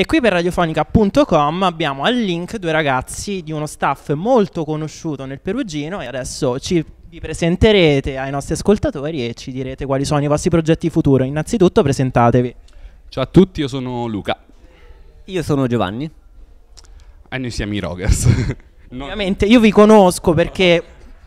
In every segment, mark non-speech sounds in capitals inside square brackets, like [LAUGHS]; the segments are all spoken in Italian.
E qui per radiofonica.com abbiamo al link due ragazzi di uno staff molto conosciuto nel Perugino e adesso ci vi presenterete ai nostri ascoltatori e ci direte quali sono i vostri progetti futuro. Innanzitutto presentatevi. Ciao a tutti, io sono Luca. Io sono Giovanni. E ah, noi siamo i Rogers. [LAUGHS] non... Ovviamente io vi conosco perché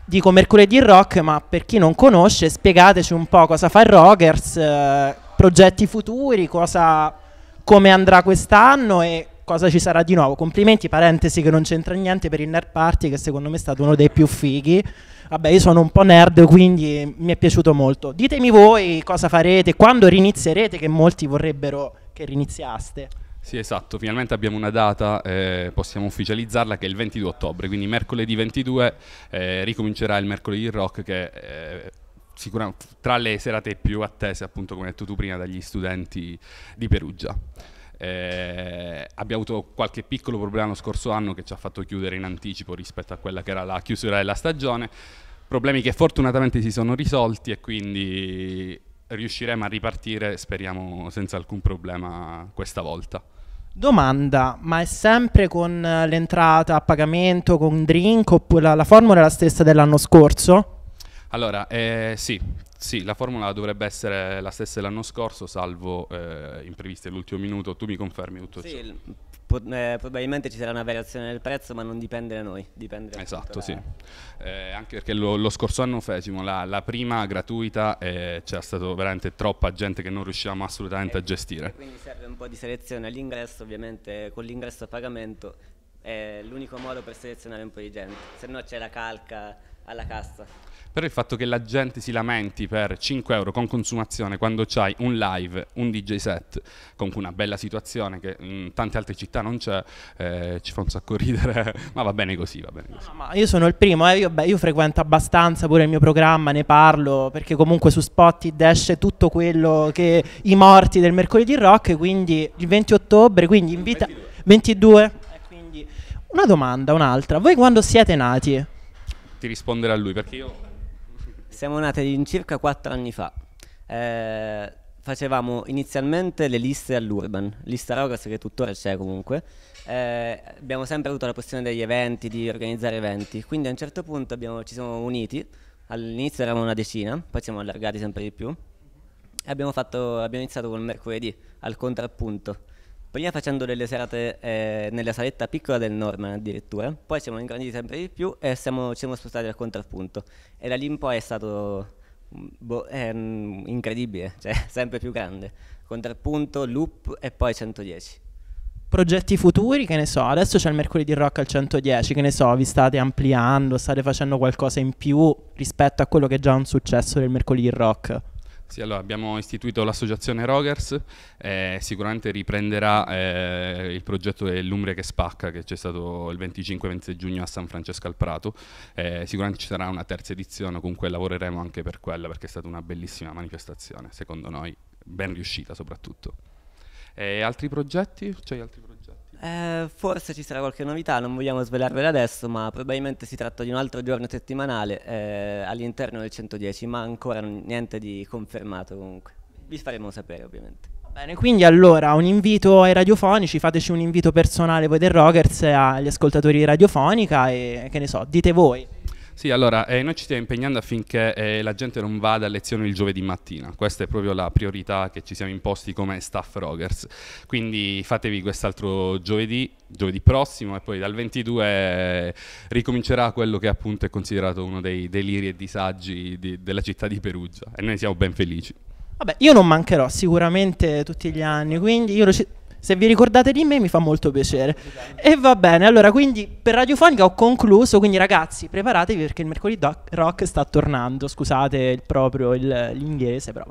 dico mercoledì rock, ma per chi non conosce spiegateci un po' cosa fa il Rogers, eh, progetti futuri, cosa come andrà quest'anno e cosa ci sarà di nuovo. Complimenti, parentesi che non c'entra niente per il Nerd Party, che secondo me è stato uno dei più fighi. Vabbè, io sono un po' nerd, quindi mi è piaciuto molto. Ditemi voi cosa farete, quando rinizierete, che molti vorrebbero che riniziaste. Sì, esatto, finalmente abbiamo una data, eh, possiamo ufficializzarla che è il 22 ottobre, quindi mercoledì 22 eh, ricomincerà il mercoledì rock che eh, sicuramente tra le serate più attese, appunto, come hai detto tu prima, dagli studenti di Perugia. Eh, abbiamo avuto qualche piccolo problema lo scorso anno che ci ha fatto chiudere in anticipo rispetto a quella che era la chiusura della stagione, problemi che fortunatamente si sono risolti e quindi riusciremo a ripartire, speriamo, senza alcun problema questa volta. Domanda, ma è sempre con eh, l'entrata a pagamento, con drink, oppure la, la formula è la stessa dell'anno scorso? Allora, eh, sì, sì, la formula dovrebbe essere la stessa dell'anno scorso, salvo eh, imprevisti all'ultimo minuto. Tu mi confermi tutto sì, ciò? Il, po- eh, probabilmente ci sarà una variazione del prezzo, ma non dipende da noi. Dipende da esatto, sì. Eh, anche perché lo, lo, scorso anno fecimo la, la prima gratuita e eh, c'era stata veramente troppa gente che non riuscivamo assolutamente eh, a gestire. Quindi serve un po' di selezione all'ingresso, ovviamente con l'ingresso a pagamento è l'unico modo per selezionare un po' di gente, se no c'è la calca alla cassa. Però il fatto che la gente si lamenti per 5 euro con consumazione quando c'hai un live, un DJ set, comunque una bella situazione che in tante altre città non c'è, eh, ci fa un sacco [LAUGHS] ridere, ma va bene così, va bene così. No, io sono il primo, eh, io, beh, io, frequento abbastanza pure il mio programma, ne parlo, perché comunque su Spotted esce tutto quello che i morti del mercoledì rock, quindi il 20 ottobre, quindi invita... 22. 22 una domanda, un'altra. Voi quando siete nati? Ti risponderà lui perché io... Siamo nati circa quattro anni fa. Eh, facevamo inizialmente le liste all'Urban, lista Rogas che tuttora c'è comunque. Eh, abbiamo sempre avuto la questione degli eventi, di organizzare eventi, quindi a un certo punto abbiamo, ci siamo uniti, all'inizio eravamo una decina, poi siamo allargati sempre di più e abbiamo, fatto, abbiamo iniziato col mercoledì al contrappunto prima facendo delle serate eh, nella saletta piccola del Norman addirittura, poi siamo ingranditi sempre di più e siamo, ci siamo spostati al contrappunto e da lì in poi è stato mm, boh, ehm, incredibile, [LAUGHS] cioè sempre più grande, contrappunto, loop e poi 110. Progetti futuri, che ne so, adesso c'è il mercoledì rock al 110, che ne so, vi state ampliando, state facendo qualcosa in più rispetto a quello che è già un successo del mercoledì rock? Sì, allora abbiamo istituito l'associazione Rogers, eh, sicuramente riprenderà eh, il progetto dell'Umbria che spacca che c'è stato il 25-26 giugno a San Francesco al Prato, eh, sicuramente ci sarà una terza edizione, comunque lavoreremo anche per quella perché è stata una bellissima manifestazione, secondo noi ben riuscita soprattutto. altri progetti? C'hai altri progetti? Eh, forse ci sarà qualche novità, non vogliamo svelarvela adesso, ma probabilmente si tratta di un altro giorno settimanale eh, all'interno del 110, ma ancora niente di confermato comunque. Vi faremo sapere ovviamente. Bene, quindi allora un invito ai radiofonici, fateci un invito personale voi del Rogers agli ascoltatori di radiofonica e che ne so, dite voi. Sì, allora eh, noi ci stiamo impegnando affinché eh, la gente non vada a lezione il giovedì mattina, questa è proprio la priorità che ci siamo imposti come staff Rogers, quindi fatevi quest'altro giovedì, giovedì prossimo e poi dal 22 eh, ricomincerà quello che appunto è considerato uno dei deliri e disagi di, della città di Perugia e noi siamo ben felici. Vabbè, io non mancherò sicuramente tutti gli anni, quindi io lo... Se vi ricordate di me mi fa molto piacere. E va bene, allora quindi per Radiofonica ho concluso, quindi ragazzi preparatevi perché il mercoledì rock sta tornando, scusate il proprio il, l'inglese però va